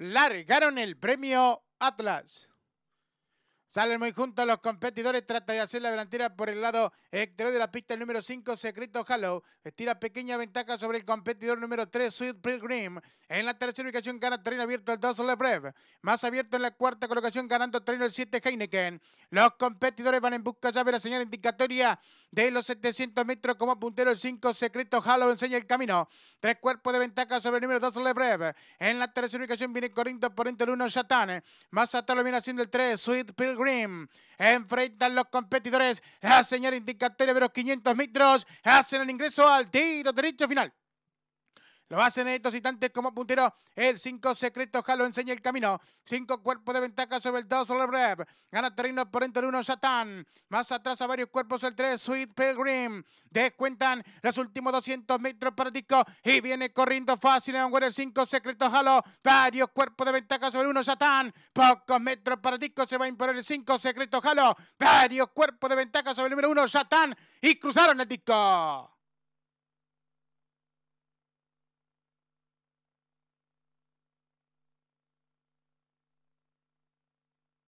largaron el premio Atlas. Salen muy juntos los competidores, trata de hacer la delantera por el lado exterior de la pista el número 5, Secreto Hallow. Estira pequeña ventaja sobre el competidor número 3, Sweet Pilgrim. En la tercera ubicación gana terreno abierto el 2, Lebrev. Más abierto en la cuarta colocación ganando terreno el 7, Heineken. Los competidores van en busca ya de la señal indicatoria de los 700 metros como puntero. El 5 secreto Halo enseña el camino. Tres cuerpos de ventaja sobre el número 2 Lebreve. En la tercera ubicación viene Corinto por entre el 1 Shatane. Más atrás lo viene haciendo el 3 Sweet Pilgrim. Enfrentan los competidores. La señal indicatoria de los 500 metros. Hacen el ingreso al tiro derecho final. Lo hacen estos instantes como puntero. El 5 Secretos Halo enseña el camino. 5 cuerpos de ventaja sobre el 2 el Rep. Gana terreno por entre el 1 Satan. Más atrás a varios cuerpos el 3 Sweet Pilgrim. Descuentan los últimos 200 metros para Disco. Y viene corriendo fácil en el 5 Secretos Halo Varios cuerpos de ventaja sobre el 1 Satan. Pocos metros para Disco. Se va a imponer el 5 Secretos Halo Varios cuerpos de ventaja sobre el número 1 Satan. Y cruzaron el Disco.